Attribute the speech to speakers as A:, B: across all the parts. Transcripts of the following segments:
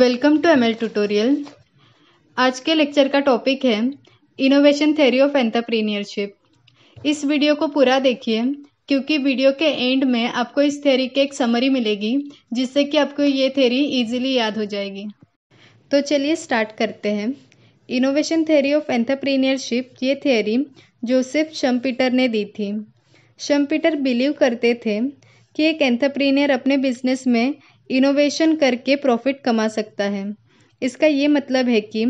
A: welcome to M L tutorial आज के lecture का टॉपिक है इनोवेशन थेरी ऑफ एंटरप्रीनियरशिप इस वीडियो को पूरा देखिए क्योंकि वीडियो के एंड में आपको इस थेरी की एक समरी मिलेगी जिससे कि आपको ये थेरी इजीली याद हो जाएगी तो चलिए स्टार्ट करते हैं इनोवेशन थेरी ऑफ एंटरप्रीनियरशिप ये थ्योरी जोसेफ शम्पीटर ने दी थी शम्पीटर बिलीव करते थे कि एक एंटरप्रीनियर अपने बिजनेस में इनोवेशन करके प्रॉफिट कमा सकता है इसका ये मतलब है कि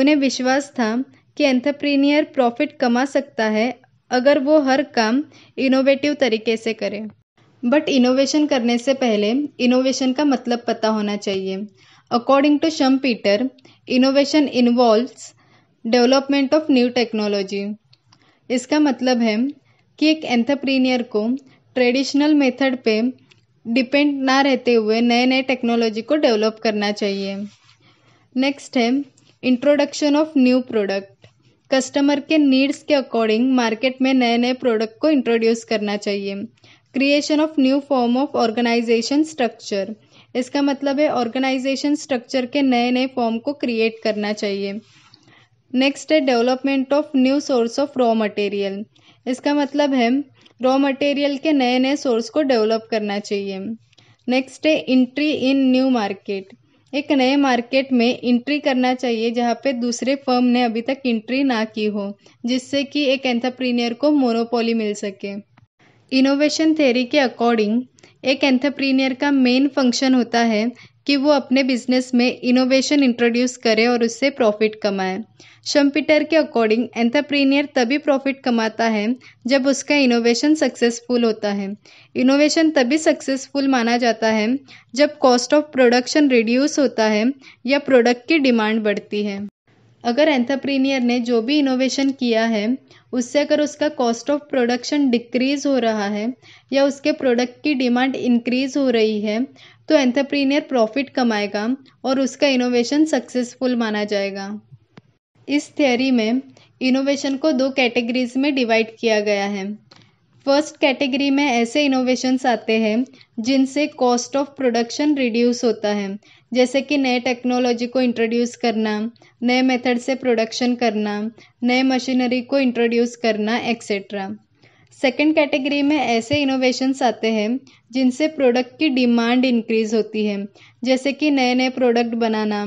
A: उन्हें विश्वास था कि एंटरप्रेन्योर प्रॉफिट कमा सकता है अगर वो हर काम इनोवेटिव तरीके से करे बट इनोवेशन करने से पहले इनोवेशन का मतलब पता होना चाहिए according to Schumpeter innovation involves development of new technology इसका मतलब है कि एक एंथप्रीनियर को ट्रेडिशनल मेथड पे डिपेंड ना रहते हुए नए नए टेक्नोलॉजी को डेवलप करना चाहिए नेक्स्ट है introduction of new product customer के नीड्स के अकॉर्डिंग मार्केट में नए नए प्रोडक्ट को इंट्रोड्यूस करना चाहिए creation of new form of organization structure इसका मतलब है ऑर्गेनाइजेशन स्ट्रक्चर के नए नए फॉर्म को क्रिएट करना चाहिए नेक्स्ट है development of new source of raw material इसका मतलब है रॉ मटेरियल के नए नए सोर्स को डेवलप करना चाहिए नेक्स्ट है इंट्री इन न्यू मार्केट एक नए मार्केट में इंट्री करना चाहिए जहाँ पे दूसरे फर्म ने अभी तक इंट्री ना की हो जिससे कि एक एंथरप्रीनियर को मोनोपोली मिल सके इनोवेशन थेरी के अकॉर्डिंग एक एंथरप्रीनियर का मेन फंक्शन होता है कि वो अपने बिजनेस में इनोवेशन इंट्रोड्यूस करे और उससे प्रॉफिट कमाए शम्पीटर के अकॉर्डिंग एंटरप्रीनियर तभी प्रॉफिट कमाता है जब उसका इनोवेशन सक्सेसफुल होता है इनोवेशन तभी सक्सेसफुल माना जाता है जब कॉस्ट ऑफ प्रोडक्शन रिड्यूस होता है या प्रोडक्ट की डिमांड बढ़ती है अगर एंथप्रीनियर ने जो भी इनोवेशन किया है उससे अगर उसका कॉस्ट ऑफ प्रोडक्शन डिक्रीज हो रहा है या उसके प्रोडक्ट की डिमांड इंक्रीज हो रही है तो एंथप्रीनियर प्रॉफिट कमाएगा और उसका इनोवेशन सक्सेसफुल माना जाएगा इस थ्योरी में इनोवेशन को दो कैटेगरीज में डिवाइड किया गया है फर्स्ट कैटेगरी में ऐसे इनोवेशंस आते हैं जिनसे कॉस्ट ऑफ प्रोडक्शन रिड्यूस होता है जैसे कि नए टेक्नोलॉजी को इंट्रोड्यूस करना नए मेथड से प्रोडक्शन करना नए मशीनरी को इंट्रोड्यूस करना एक्सेट्रा सेकेंड कैटेगरी में ऐसे इनोवेशंस आते हैं जिनसे प्रोडक्ट की डिमांड इंक्रीज होती है जैसे कि नए नए प्रोडक्ट बनाना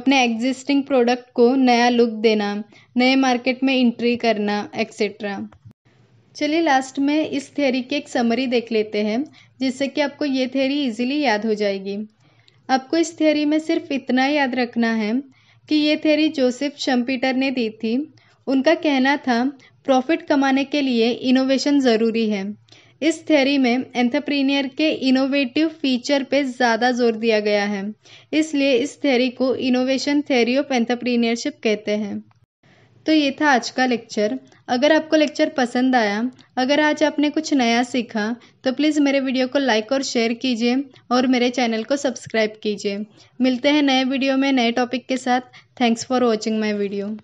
A: अपने एग्जिस्टिंग प्रोडक्ट को नया लुक देना नए मार्केट में इंट्री करना एक्सेट्रा चलिए लास्ट में इस थ्योरी की एक समरी देख लेते हैं जिससे कि आपको ये थ्योरी इजीली याद हो जाएगी आपको इस थ्योरी में सिर्फ इतना याद रखना है कि ये थ्योरी जोसेफ शम्पीटर ने दी थी उनका कहना था प्रॉफिट कमाने के लिए इनोवेशन ज़रूरी है इस थ्योरी में एंथरप्रीनियर के इनोवेटिव फीचर पे ज़्यादा जोर दिया गया है इसलिए इस थ्योरी को इनोवेशन थ्योरी ऑफ एंथरप्रीनियरशिप कहते हैं तो ये था आज का लेक्चर अगर आपको लेक्चर पसंद आया अगर आज आपने कुछ नया सीखा तो प्लीज़ मेरे वीडियो को लाइक और शेयर कीजिए और मेरे चैनल को सब्सक्राइब कीजिए मिलते हैं नए वीडियो में नए टॉपिक के साथ thanks for watching my video